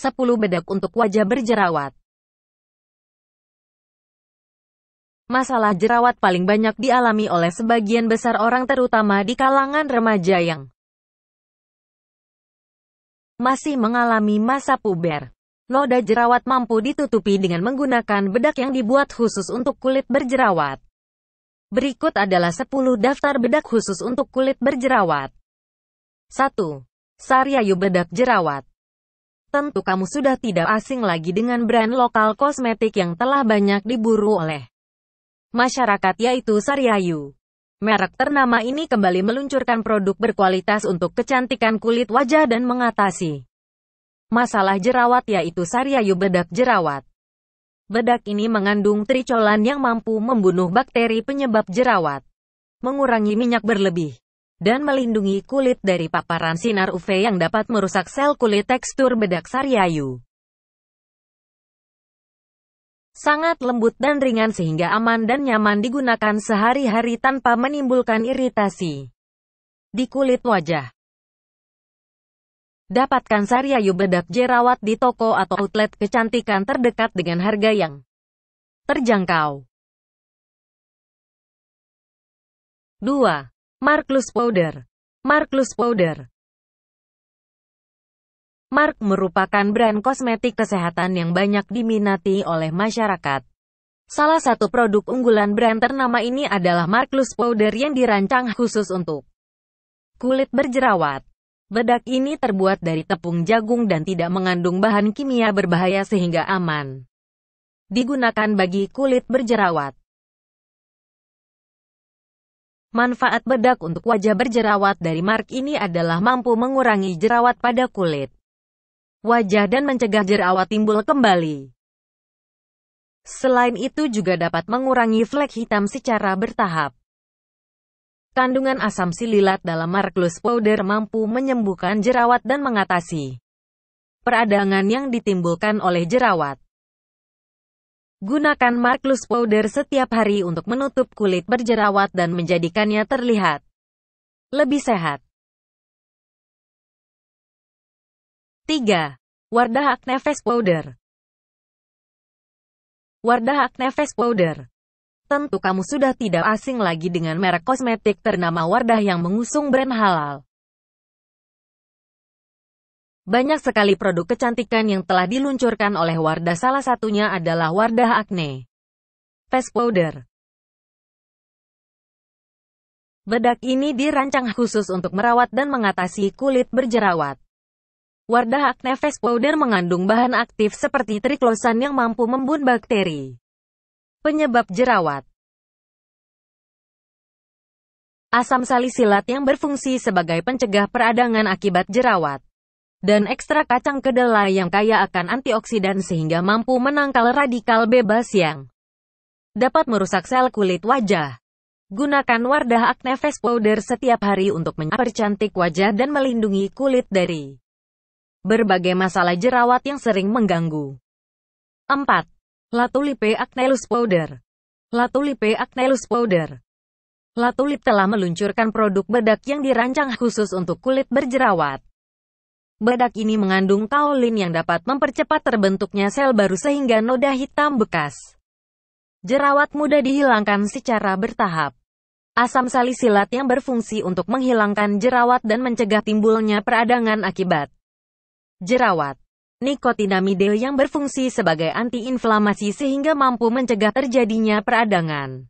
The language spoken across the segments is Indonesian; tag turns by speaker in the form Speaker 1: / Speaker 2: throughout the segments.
Speaker 1: 10 bedak untuk wajah berjerawat. Masalah jerawat paling banyak dialami oleh sebagian besar orang terutama di kalangan remaja yang masih mengalami
Speaker 2: masa puber. Noda jerawat mampu ditutupi dengan menggunakan bedak yang dibuat khusus untuk kulit berjerawat. Berikut adalah 10 daftar bedak khusus untuk kulit berjerawat. 1. Saryayu bedak jerawat. Tentu kamu sudah tidak asing lagi dengan brand lokal kosmetik yang telah banyak diburu oleh masyarakat yaitu Saryayu. Merek ternama ini kembali meluncurkan produk berkualitas untuk kecantikan kulit wajah dan mengatasi masalah jerawat yaitu Saryayu bedak jerawat. Bedak ini mengandung tricolan yang mampu membunuh bakteri penyebab jerawat, mengurangi minyak berlebih, dan melindungi kulit dari paparan sinar UV yang dapat merusak sel kulit tekstur
Speaker 1: bedak sariayu. Sangat lembut dan
Speaker 2: ringan sehingga aman dan nyaman digunakan sehari-hari tanpa menimbulkan iritasi di kulit wajah. Dapatkan sariayu
Speaker 1: bedak jerawat di toko atau outlet kecantikan terdekat dengan harga yang terjangkau. 2. Marklus Powder Marklus Powder Mark
Speaker 2: merupakan brand kosmetik kesehatan yang banyak diminati oleh masyarakat. Salah satu produk unggulan brand ternama ini adalah Marklus Powder yang dirancang khusus untuk kulit berjerawat. Bedak ini terbuat dari tepung jagung dan tidak mengandung bahan kimia berbahaya sehingga aman digunakan bagi
Speaker 1: kulit berjerawat. Manfaat bedak untuk
Speaker 2: wajah berjerawat dari mark ini adalah mampu mengurangi jerawat pada kulit wajah dan mencegah jerawat timbul kembali. Selain itu juga dapat mengurangi flek hitam secara bertahap. Kandungan asam sililat dalam marklus powder mampu menyembuhkan jerawat dan mengatasi peradangan yang ditimbulkan oleh jerawat. Gunakan markless powder setiap hari untuk menutup kulit berjerawat dan menjadikannya terlihat
Speaker 1: lebih sehat. 3. Wardah Acne Face Powder Wardah Acne Face Powder Tentu kamu sudah tidak asing lagi dengan merek kosmetik ternama Wardah yang mengusung brand halal. Banyak sekali produk kecantikan yang telah diluncurkan oleh Wardah salah satunya adalah Wardah Acne. Face Powder Bedak ini
Speaker 2: dirancang khusus untuk merawat dan mengatasi kulit berjerawat. Wardah Acne Face Powder mengandung bahan aktif seperti triclosan yang mampu membun bakteri.
Speaker 1: Penyebab jerawat Asam salisilat
Speaker 2: yang berfungsi sebagai pencegah peradangan akibat jerawat dan ekstrak kacang kedelai yang kaya akan antioksidan sehingga mampu menangkal radikal bebas yang dapat merusak sel kulit wajah. Gunakan Wardah Acne Face Powder setiap hari untuk mempercantik wajah dan melindungi kulit dari berbagai masalah jerawat yang sering mengganggu. 4. Latulipe Acnelus Powder Latulipe Acnelus Powder Latulip telah meluncurkan produk bedak yang dirancang khusus untuk kulit berjerawat. Bedak ini mengandung kaolin yang dapat mempercepat terbentuknya sel baru sehingga noda hitam bekas. Jerawat mudah dihilangkan secara bertahap. Asam salisilat yang berfungsi untuk menghilangkan jerawat dan mencegah timbulnya peradangan akibat jerawat. Nikotinamide yang berfungsi sebagai antiinflamasi sehingga mampu mencegah terjadinya peradangan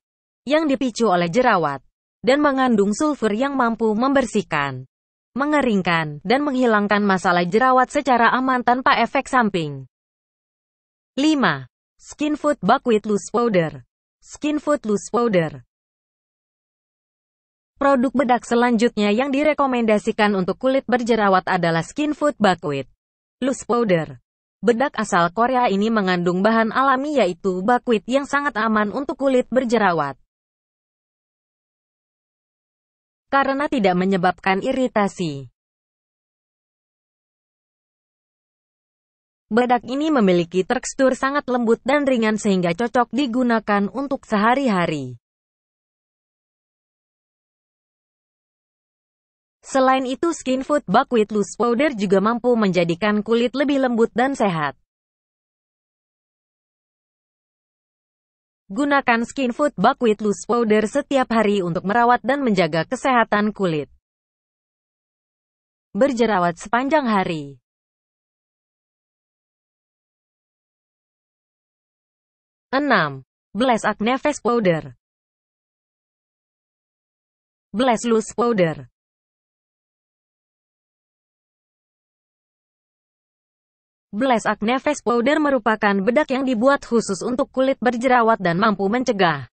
Speaker 2: yang dipicu oleh jerawat dan mengandung sulfur yang mampu membersihkan mengeringkan, dan menghilangkan masalah jerawat secara aman tanpa efek samping. 5. Skin Food Buckwheat Loose
Speaker 1: Powder Skin Food Loose Powder Produk bedak
Speaker 2: selanjutnya yang direkomendasikan untuk kulit berjerawat adalah Skin Food Buckwheat Loose Powder. Bedak asal Korea ini mengandung bahan alami yaitu buckwheat yang sangat
Speaker 1: aman untuk kulit berjerawat. karena tidak menyebabkan iritasi. Bedak ini memiliki tekstur sangat lembut dan ringan sehingga cocok digunakan untuk sehari-hari. Selain itu, skin food buckwheat loose powder juga mampu menjadikan kulit lebih lembut dan sehat. Gunakan skin food buckwheat loose powder setiap hari untuk merawat dan menjaga kesehatan kulit. Berjerawat sepanjang hari. Enam, Bless Acne Face Powder Bless Loose Powder Blast Acne Face Powder merupakan bedak yang dibuat khusus untuk kulit berjerawat dan mampu mencegah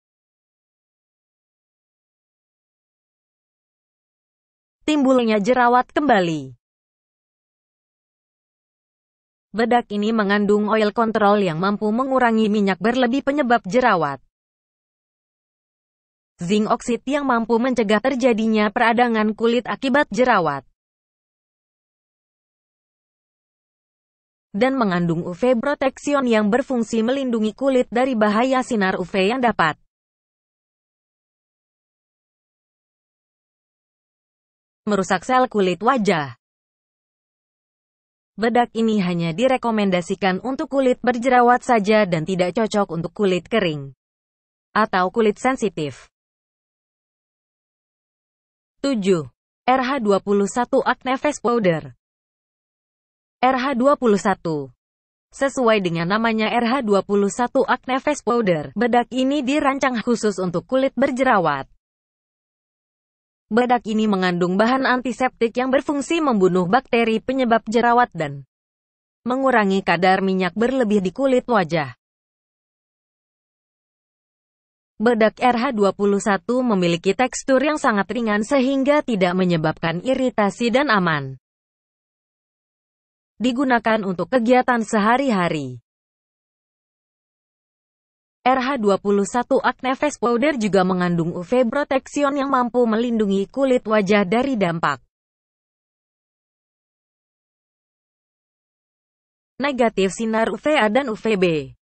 Speaker 1: timbulnya jerawat kembali.
Speaker 2: Bedak ini mengandung oil control yang mampu mengurangi minyak berlebih penyebab jerawat. Zinc oksid yang mampu mencegah terjadinya
Speaker 1: peradangan kulit akibat jerawat. dan mengandung UV protection yang berfungsi melindungi kulit dari bahaya sinar UV yang dapat
Speaker 2: merusak sel kulit wajah. Bedak ini hanya direkomendasikan untuk kulit berjerawat saja dan tidak cocok untuk kulit kering
Speaker 1: atau kulit sensitif. 7.
Speaker 2: RH21 Acne Face Powder RH21 Sesuai dengan namanya RH21 Acne Face Powder, bedak ini dirancang khusus untuk kulit berjerawat. Bedak ini mengandung bahan antiseptik yang berfungsi membunuh bakteri penyebab jerawat dan mengurangi kadar minyak berlebih di kulit wajah.
Speaker 1: Bedak RH21 memiliki tekstur yang sangat ringan sehingga tidak menyebabkan iritasi dan aman digunakan
Speaker 2: untuk kegiatan sehari-hari. RH21 Acne Face Powder juga mengandung UV protection yang mampu melindungi kulit
Speaker 1: wajah dari dampak negatif sinar UVA dan UVB.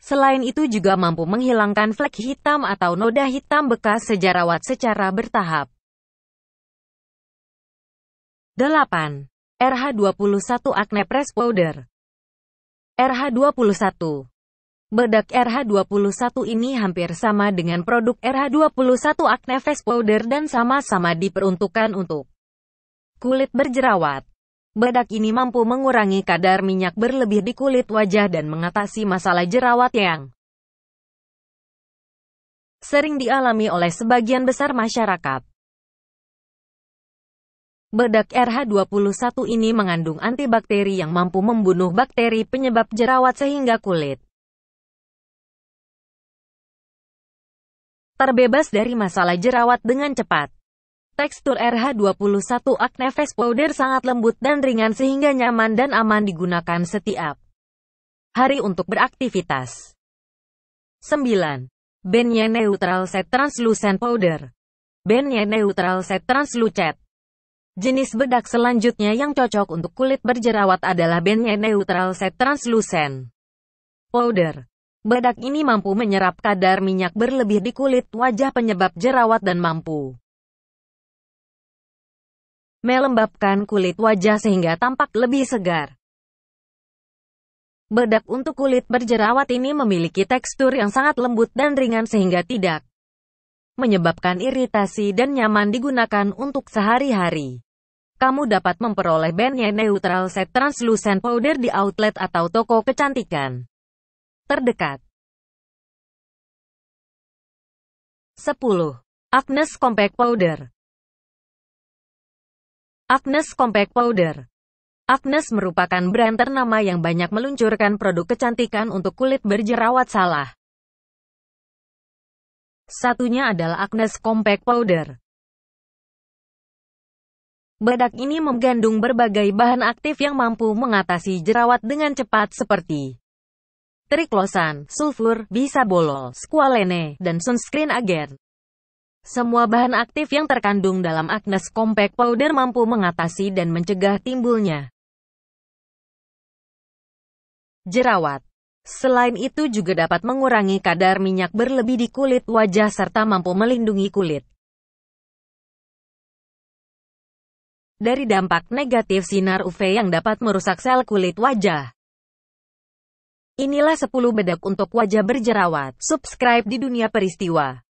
Speaker 1: Selain itu juga mampu menghilangkan flek hitam atau noda hitam bekas sejarawat secara bertahap.
Speaker 2: 8. RH21 Acne Press Powder RH21 Bedak RH21 ini hampir sama dengan produk RH21 Acne Face Powder dan sama-sama diperuntukkan untuk kulit berjerawat. Bedak ini mampu mengurangi kadar minyak berlebih di kulit wajah dan mengatasi masalah jerawat yang sering dialami oleh sebagian besar masyarakat. Bedak RH21 ini mengandung antibakteri yang mampu membunuh bakteri penyebab jerawat
Speaker 1: sehingga kulit terbebas
Speaker 2: dari masalah jerawat dengan cepat. Tekstur RH21 Acne Face Powder sangat lembut dan ringan sehingga nyaman dan aman digunakan setiap hari untuk beraktivitas. 9. Benye Neutral Set
Speaker 1: Translucent
Speaker 2: Powder Benye Neutral Set Translucent Jenis bedak selanjutnya yang cocok untuk kulit berjerawat adalah benye Neutral Set Translucent Powder. Bedak ini mampu menyerap kadar minyak berlebih di kulit wajah
Speaker 1: penyebab jerawat dan mampu melembabkan kulit wajah sehingga tampak lebih segar. Bedak untuk
Speaker 2: kulit berjerawat ini memiliki tekstur yang sangat lembut dan ringan sehingga tidak menyebabkan iritasi dan nyaman digunakan untuk sehari-hari kamu dapat memperoleh bandnya Neutral Set Translucent Powder di outlet atau toko kecantikan
Speaker 1: terdekat. 10. Agnes Compact Powder Agnes Compact Powder Agnes merupakan brand ternama yang banyak meluncurkan produk kecantikan untuk kulit berjerawat salah. Satunya adalah Agnes Compact Powder. Bedak ini
Speaker 2: mengandung berbagai bahan aktif yang mampu mengatasi jerawat dengan cepat seperti triklosan, sulfur, bisabolol, squalene, dan sunscreen agen. Semua bahan aktif yang terkandung dalam Agnes Compact Powder mampu mengatasi
Speaker 1: dan mencegah timbulnya jerawat. Selain itu juga dapat mengurangi kadar minyak berlebih di kulit wajah serta mampu melindungi kulit. dari dampak
Speaker 2: negatif sinar UV yang dapat merusak sel kulit wajah. Inilah 10 bedak untuk wajah berjerawat. Subscribe di Dunia Peristiwa.